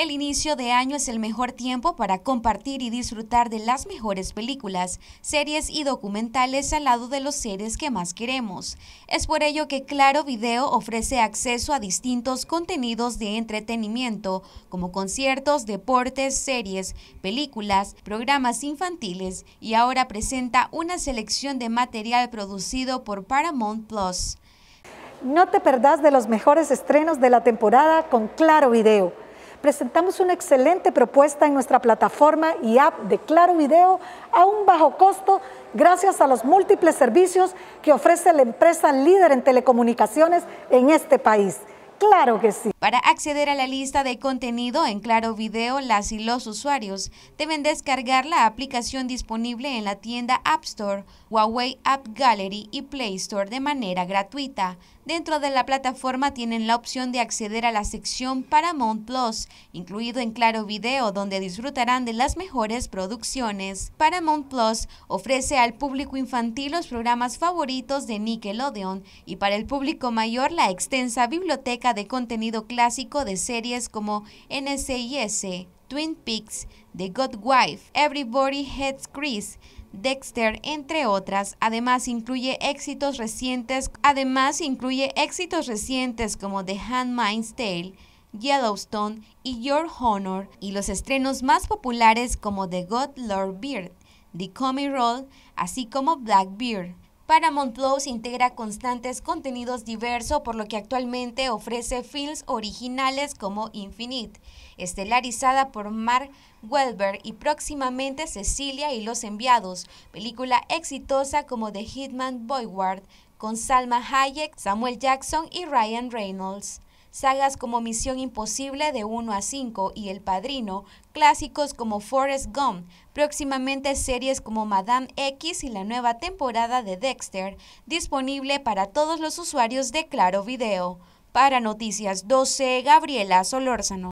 El inicio de año es el mejor tiempo para compartir y disfrutar de las mejores películas, series y documentales al lado de los seres que más queremos. Es por ello que Claro Video ofrece acceso a distintos contenidos de entretenimiento, como conciertos, deportes, series, películas, programas infantiles y ahora presenta una selección de material producido por Paramount Plus. No te perdás de los mejores estrenos de la temporada con Claro Video presentamos una excelente propuesta en nuestra plataforma y app de Claro Video a un bajo costo gracias a los múltiples servicios que ofrece la empresa líder en telecomunicaciones en este país. Claro que sí. Para acceder a la lista de contenido en Claro Video, las y los usuarios deben descargar la aplicación disponible en la tienda App Store, Huawei App Gallery y Play Store de manera gratuita. Dentro de la plataforma tienen la opción de acceder a la sección Paramount Plus, incluido en Claro Video, donde disfrutarán de las mejores producciones. Paramount Plus ofrece al público infantil los programas favoritos de Nickelodeon y para el público mayor la extensa biblioteca de contenido clásico de series como NCIS, Twin Peaks, The God Wife, Everybody Hates Chris, Dexter, entre otras. Además incluye éxitos recientes, además incluye éxitos recientes como The Handmaid's Tale, Yellowstone y Your Honor, y los estrenos más populares como The God Lord Beard, The Comic Roll, así como Blackbeard. Paramount Plus integra constantes contenidos diversos, por lo que actualmente ofrece films originales como Infinite, estelarizada por Mark Wahlberg y próximamente Cecilia y los enviados, película exitosa como The Hitman Boyward con Salma Hayek, Samuel Jackson y Ryan Reynolds sagas como Misión Imposible de 1 a 5 y El Padrino, clásicos como Forrest Gump, próximamente series como Madame X y la nueva temporada de Dexter, disponible para todos los usuarios de Claro Video. Para Noticias 12, Gabriela Solórzano.